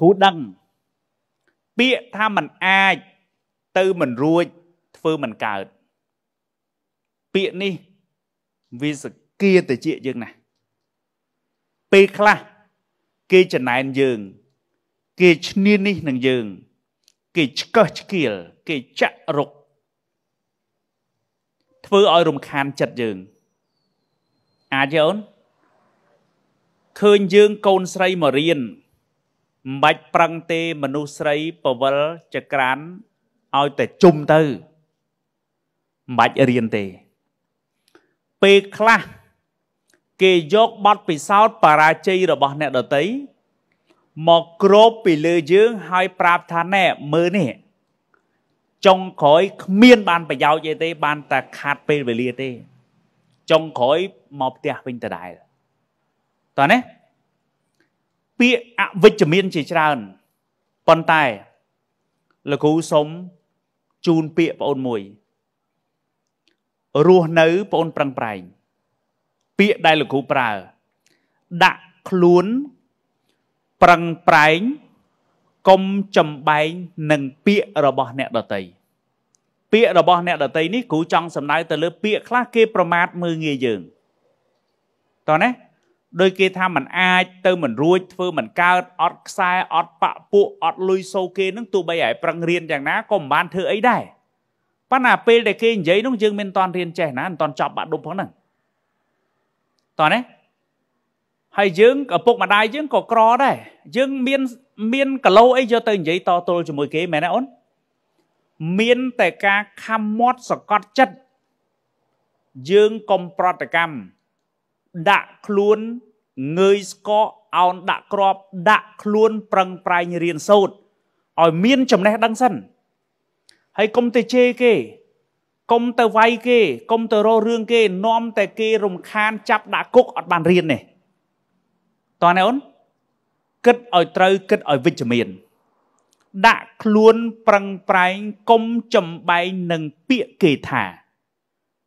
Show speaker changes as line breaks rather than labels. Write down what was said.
គ្រូដឹងពាក្យថាมันអាចទៅមិនរួចធ្វើមិនកើត ពាក្យនេះវាសគាតិចយើងណាស់ពេលខ្លះគេចំណែនយើង គេឈ្នានេះនឹងយើង គេឆ្កឹះឆ្កៀលគេចាក់រុកធ្វើឲ្យរំខានចិត្តយើង អាចទេអូនឃើញយើងកូនស្រីមករៀនមិនបាច់ប្រឹងទេមនុស្សស្រីពវលចក្រានឲ្យតែជុំទៅមិនបាច់រៀនទេ ពេលខ្លះគេយកបទពិសោធន៍បរាជ័យរបស់អ្នកដតីមកគ្របពីលើយើងហើយប្រាប់ថាណែមើលនេះចុងក្រោយគ្មានបានប្រយោជន៍អីទេបានតែខាត់ពេលវេលាទេ ចុងក្រោយមកផ្ទះវិញដដែលតើណាពាក្យអវិជ្ជមានជាច្រើនប៉ុន្តែលោកគ្រូសុំជូនពាក្យប្អូនមួយ រស់នៅប្អូនប្រឹងប្រែងពាក្យដែលលោកគ្រូប្រើ ដាក់ខ្លួន ប្រឹងប្រែងកុំចំបែងនឹងពាក្យរបស់អ្នកដតីពាក្យរបស់អ្នកដតីនេះគ្រូចង់សំដៅទៅលើ ពាក្យខ្លះគេ ប្រមាថមើលងាយយើងតោះណាដោយគេថាมันអាចទៅមិនរួចធ្វើមិនកើតអត់ខ្សែអត់បាក់ពួកអត់លុយសូគេនឹងទោះបីឲ្យប្រឹងរៀនយ៉ាងណាក៏មិនបានធ្វើអីដែរប៉ុន្តែពេលដែលគេនិយាយនោះយើងមិនតាន់រៀនចេះណាមិនតាន់ចប់បាក់ឌុបផងហ្នឹងតោះណាហើយយើងឪពុកម្ដាយយើងក៏ក្រដែរយើងមានមានកលោអីយកទៅនិយាយតទល់ជាមួយគេមែនទេអូនមានតែការខំមាត់សកត់ចិត្តយើងកុំប្រតិកម្មដាក់ខ្លួនងើយស្កកអោនដាក់ក្របដាក់ខ្លួនប្រឹងប្រែងរៀនសូត្រឲ្យមានចំណេះដឹងសិនហើយកុំទៅជេរគេកុំទៅវាយគេកុំទៅរោរឿងគេនាំតែគេរំខានចាប់ដាក់គុកអត់បានរៀននេះតើណែអូនគិតឲ្យត្រូវគិតឲ្យវិជ្ជមានដាក់ខ្លួនប្រឹងប្រែងកុំចំបែងនឹងពាក្យគេថា